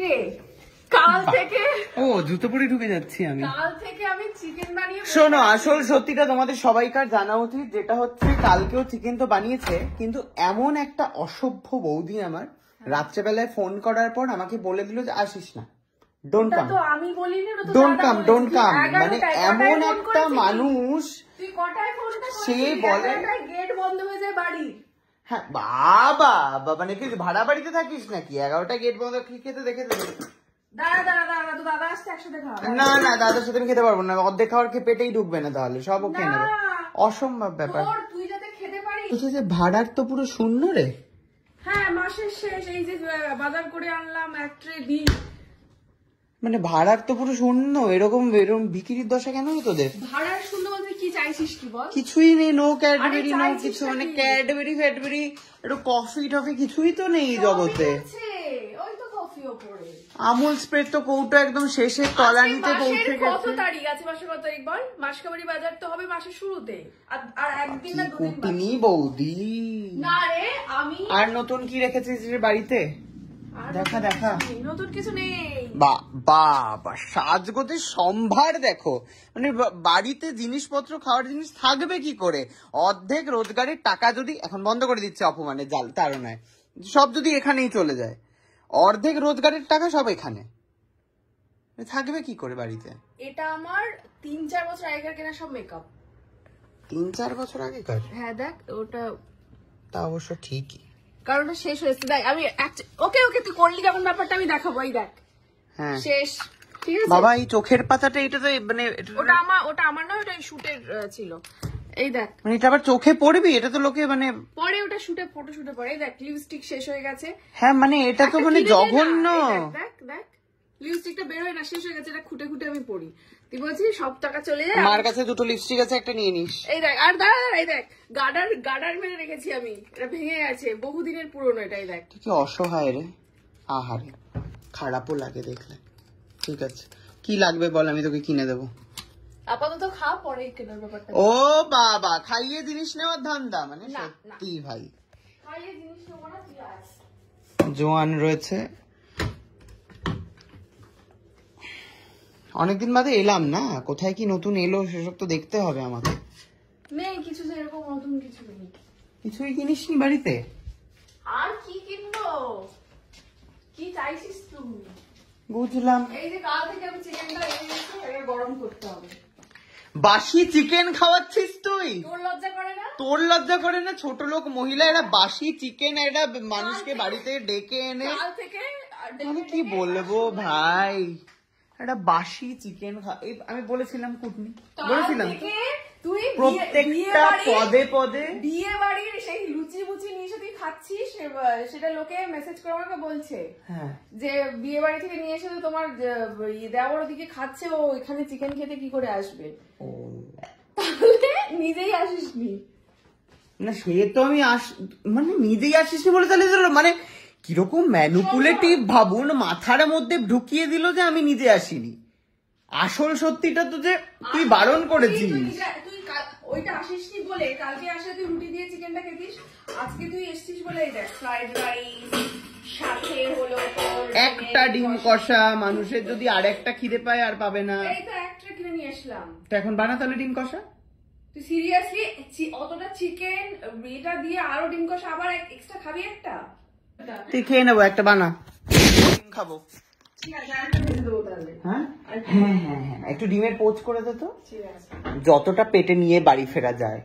কিরে কাল থেকে ও জুতো পরে ঢুকে যাচ্ছি আমি কাল থেকে আমি চিকেন বানিয়ে শোনো আসল সত্যিটা তোমাদের সবাইকার জানা উচিত যেটা হচ্ছে কালকেও চিকেন তো বানিয়েছে কিন্তু এমন একটা অসভ্য বৌদি আমার হ্যাঁ। রাত্রেবেলায় ফোন করার পর আমাকে বলে দিল যে আসিস না don't come don't come don't come মানে এমন একটা মানুষ সে বলে গেট বন্ধ হয়ে যায় বাড়ি হ্যাঁ বাবা বাবা নাকি ভাড়া বাড়িতে থাকিস নাকি এগারোটা গেট বন্ধ খেতে দেখে দেবে না না দাদার সাথে আমি খেতে পারবো না অর্ধেক খাওয়ার খেয়ে পেটেই ঢুকবে না তাহলে সব ওকে নেবে অসম্ভব ব্যাপার তুই যে ভাড়ার তো পুরো শূন্য রে হ্যাঁ মাসের শেষ এই যে বাজার করে আনলাম এক ট্রে বিল মানে ভাড়ার তো পুরো শূন্য এরকম এরকম বিক্রির দশা কেন তোদের ভাড়ার শূন্য বলতে কি চাইছিস কি বল কিছুই নেই নো ক্যাডবেরি নো কিছু মানে ক্যাডবেরি ফ্যাডবেরি একটু কফি টফি কিছুই তো নেই জগতে আমুল স্প্রে তো কৌটো একদম শেষে তলানিতে আচ্ছা, পৌঁছে গেছে কত তারিখ আছে মাসে কত তারিখ বল মাসকাবারি বাজার তো হবে মাসের শুরুতে আর আচ্ছা, একদিন না দুদিন বৌদি না রে আমি আর নতুন কি রেখেছিস রে বাড়িতে দেখা দেখা নতুন কিছু নেই বাবা সাজগোতে সম্ভার দেখো মানে বাড়িতে জিনিসপত্র খাওয়ার জিনিস থাকবে কি করে অর্ধেক রোজগারের টাকা যদি এখন বন্ধ করে দিচ্ছে অপমানে জাল তারণায় সব যদি এখানেই চলে যায় অর্ধেক রোজগারের টাকা সব এখানে থাকবে কি করে বাড়িতে এটা আমার তিন চার বছর আগেকার কেনা সব মেকআপ তিন চার বছর আগেকার হ্যাঁ দেখ ওটা তা অবশ্য ঠিকই কারণ শেষ হয়েছে দেখ আমি ওকে ওকে তুই করলি কেমন ব্যাপারটা আমি দেখাবো দেখ হ্যাঁ। শেষ ঠিক আছে বাবা এই চোখের পাতাটা মানে এটা তো মানে ওটা আমার ওটা আমার না ওটা শুটের ছিল এই দেখ মানে এটা আবার চোখে পড়বি এটা তো লোকে মানে পরে ওটা শুটে ফটো শুটে পরে দেখ লিপস্টিক শেষ হয়ে গেছে হ্যাঁ মানে এটা তো মানে জঘন্য দেখ দেখ লিপস্টিকটা বের হয়ে না শেষ হয়ে গেছে এটা খুঁটে খুঁটে আমি পড়ি তুই সব টাকা চলে যায় কাছে দুটো লিপস্টিক আছে একটা নিয়ে নিস এই দেখ আর দাঁড়া এই দেখ রেখেছি আমি ভেঙে গেছে বহুদিনের এটাই দেখ অসহায় রে খারাপও লাগে দেখলে ঠিক আছে কি লাগবে বল আমি তোকে কিনে দেবো আপাতত খা পরে ও বাবা খাইয়ে জিনিস নেওয়ার ধান্দা মানে ভাই মানে জোয়ান রয়েছে অনেকদিন বাদে এলাম না কোথায় কি নতুন এলো সেসব তো দেখতে হবে আমাকে কিছুই কিনিস নি বাড়িতে আর কি কিনবো কি চাইছিস তুমি বুঝলাম এই যে কাল থেকে আমি চিকেনটা এনে গরম করতে হবে বাসি চিকেন খাওয়াচ্ছিস তুই তোর লজ্জা করে না তোর ছোট লোক মহিলা এরা বাসি চিকেন এরা মানুষকে বাড়িতে ডেকে এনে কি বলবো ভাই একটা বাসি চিকেন আমি বলেছিলাম কুটনি বলেছিলাম তুই পদে পদে বিয়ে বাড়ির সেই খাচ্ছিস সেটা লোকে মেসেজ করে আমাকে বলছে হ্যাঁ। যে বিয়ে বাড়ি থেকে নিয়ে এসে তোমার খাচ্ছে ও চিকেন খেতে কি করে আসবে নিজেই আসিসনি না সে তো আমি আস মানে নিজেই নি বলে তাহলে মানে কিরকম ম্যানুপুলেটিভ ভাবুন মাথার মধ্যে ঢুকিয়ে দিল যে আমি নিজে আসিনি আসল সত্যিটা তো যে তুই বারণ করেছিস বলে একটা ডিম কষা মানুষের যদি খিদে আর পাবে না ডিম কষা তুই সিরিয়াসলি অতটা চিকেন দিয়ে আরো ডিম কষা আবার এক্সট্রা খাবি একটা তুই খেয়ে নেবো একটা বানা খাবো হ্যাঁ? হ্যাঁ, হ্যাঁ, একটু ডিমের পোচ করে দে তো যতটা পেটে নিয়ে বাড়ি ফেরা যায়